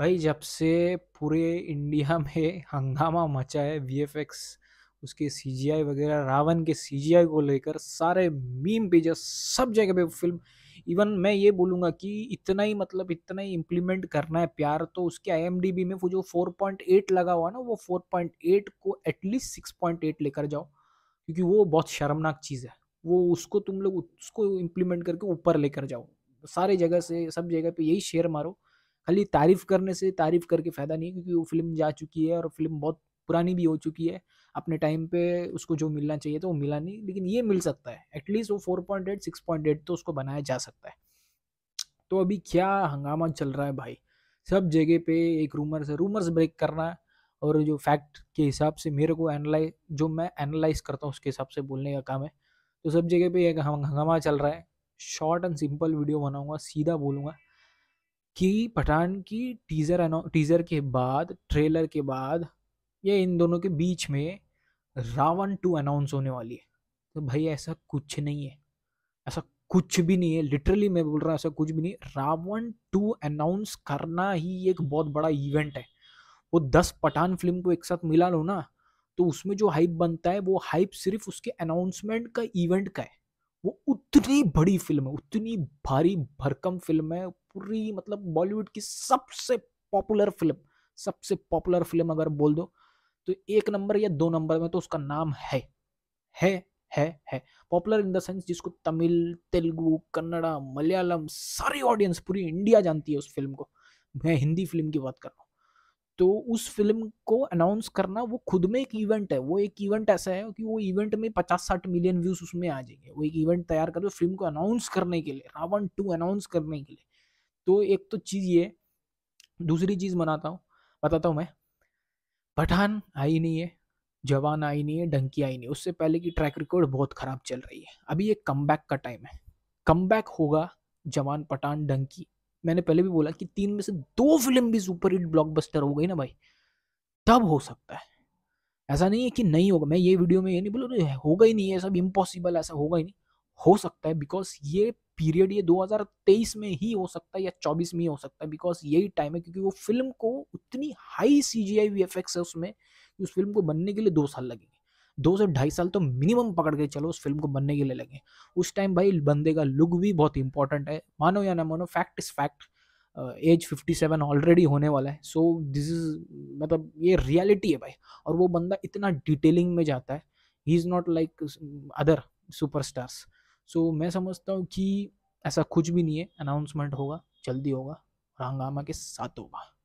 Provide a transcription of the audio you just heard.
भाई जब से पूरे इंडिया में हंगामा मचा है वी एफ एक्स उसके सी जी आई वगैरह रावण के सी जी आई को लेकर सारे मीम पेजेस सब जगह पे फिल्म इवन मैं ये बोलूँगा कि इतना ही मतलब इतना ही इम्प्लीमेंट करना है प्यार तो उसके आई एम डी बी में वो जो फोर पॉइंट एट लगा हुआ ना वो फोर पॉइंट एट को एटलीस्ट सिक्स पॉइंट एट लेकर जाओ क्योंकि वो बहुत शर्मनाक चीज़ है वो उसको तुम लोग उसको इम्प्लीमेंट करके ऊपर लेकर जाओ सारे जगह से सब जगह पे यही शेयर मारो खाली तारीफ करने से तारीफ करके फ़ायदा नहीं क्योंकि वो फिल्म जा चुकी है और फिल्म बहुत पुरानी भी हो चुकी है अपने टाइम पे उसको जो मिलना चाहिए था वो मिला नहीं लेकिन ये मिल सकता है एटलीस्ट वो four point eight six point eight तो उसको बनाया जा सकता है तो अभी क्या हंगामा चल रहा है भाई सब जगह पे एक रूमर्स रूमर्स ब्रेक करना और जो फैक्ट के हिसाब से मेरे को एनालाइज जो मैं एनालाइज करता हूँ उसके हिसाब से बोलने का काम है तो सब जगह पे एक हंगामा चल रहा है शॉर्ट एंड सिंपल वीडियो बनाऊँगा सीधा बोलूँगा कि पठान की टीज़र टीज़र के बाद ट्रेलर के बाद ये इन दोनों के बीच में रावण टू अनाउंस होने वाली है तो भाई ऐसा कुछ नहीं है ऐसा कुछ भी नहीं है लिटरली मैं बोल रहा हूँ ऐसा कुछ भी नहीं रावण टू अनाउंस करना ही एक बहुत बड़ा इवेंट है वो दस पठान फिल्म को एक साथ मिला लो ना तो उसमें जो हाइप बनता है वो हाइप सिर्फ उसके अनाउंसमेंट का इवेंट का है वो उतनी बड़ी फिल्म है उतनी भारी भरकम फिल्म है पूरी मतलब बॉलीवुड की सबसे पॉपुलर फिल्म सबसे पॉपुलर फिल्म अगर बोल दो तो एक नंबर या दो नंबर में तो उसका नाम है है है है पॉपुलर इन द सेंस जिसको तमिल तेलुगु कन्नड़ा मलयालम सारी ऑडियंस पूरी इंडिया जानती है उस फिल्म को मैं हिंदी फिल्म की बात कर रहा हूँ तो उस फिल्म को अनाउंस करना वो खुद में एक इवेंट है वो एक इवेंट ऐसा है कि वो इवेंट में पचास साठ मिलियन व्यूज उसमें आ जाएंगे वो एक इवेंट तैयार करो फिल्म को अनाउंस करने के लिए रावण टू अनाउंस करने के लिए तो एक तो चीज़ ये दूसरी चीज़ बनाता हूँ बताता हूँ मैं पठान आई नहीं है जवान आई नहीं है डंकी आई नहीं उससे पहले की ट्रैक रिकॉर्ड बहुत ख़राब चल रही है अभी ये कम का टाइम है कम होगा जवान पठान डंकी मैंने पहले भी बोला कि तीन में से दो फिल्म भी सुपर हिट ब्लॉकबस्टर हो गई ना भाई तब हो सकता है ऐसा नहीं है कि नहीं होगा मैं ये वीडियो में ये नहीं बोलूँ होगा ही नहीं है सब इम्पॉसिबल ऐसा होगा ही नहीं हो सकता है बिकॉज ये पीरियड ये 2023 में ही हो सकता है या 24 में ही हो सकता है बिकॉज यही टाइम है क्योंकि वो फिल्म को उतनी high C G I V F X है उसमें कि उस फिल्म को बनने के लिए दो साल लगेंगे दो से ढाई साल तो मिनिमम पकड़ के चलो उस फिल्म को बनने के लिए लगे उस टाइम भाई बंदे का लुक भी बहुत इंपॉर्टेंट है मानो या ना मानो fact is fact as fifty seven already होने वाला है सो दिस इज मतलब ये रियलिटी है भाई और वो बंदा इतना डिटेलिंग में जाता है ही is not like other stars so मैं समझता हूँ कि ऐसा कुछ भी नहीं है अनाउंसमेंट होगा जल्दी होगा और हंगामा के साथ होगा